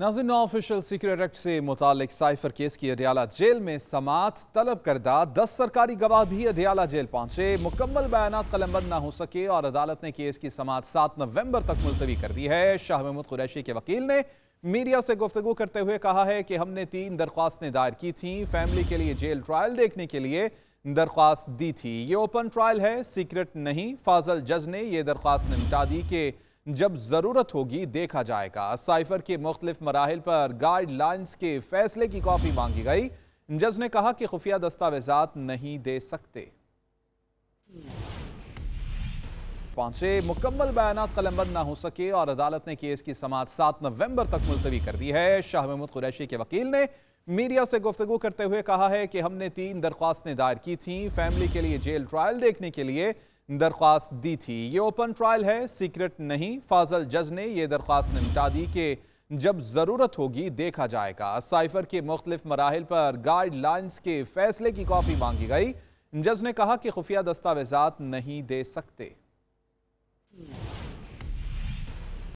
नाजिन नौ official secret act से मुतालिक साइफर केस की अडियाला जेल में समात तलब करदा दस सरकारी गवाह भी अडियाला जेल पहुंचे मुकम्मल बयान कलमबंद ना हो सके और अदालत ने केस की समात सात नवंबर तक मुलतवी कर दी है शाह महमूद कुरैशी के वकील ने मीडिया से गुफ्तु करते हुए कहा है कि हमने तीन दरख्वास्तें दायर की थी फैमिली के लिए जेल ट्रायल देखने के लिए दरख्वास्त दी थी ये ओपन ट्रायल है सीक्रेट नहीं फाजल जज ने यह दरख्वास्त निपटा दी कि जब जरूरत होगी देखा जाएगा साइफर के मुख्तलिफ मराहल पर गाइडलाइंस के फैसले की कॉपी मांगी गई जज ने कहा कि खुफिया दस्तावेजात नहीं दे सकते पहुंचे मुकम्मल बयान कलमबंद ना हो सके और अदालत ने केस की समाज सात नवंबर तक मुलतवी कर दी है शाह महमूद कुरैशी के वकील ने मीडिया से गुफ्तु करते हुए कहा है कि हमने तीन दरख्वास्तें दायर की थी फैमिली के लिए जेल ट्रायल देखने के लिए दरख्वास्त दी थी ये ओपन ट्रायल है सीक्रेट नहीं फाजल जज ने यह दरख्वास्त निपटा दी कि जब ज़रूरत होगी देखा जाएगा साइफर के मुख्तलिफ मराहल पर गाइडलाइंस के फैसले की कॉपी मांगी गई जज ने कहा कि खुफिया दस्तावेजात नहीं दे सकते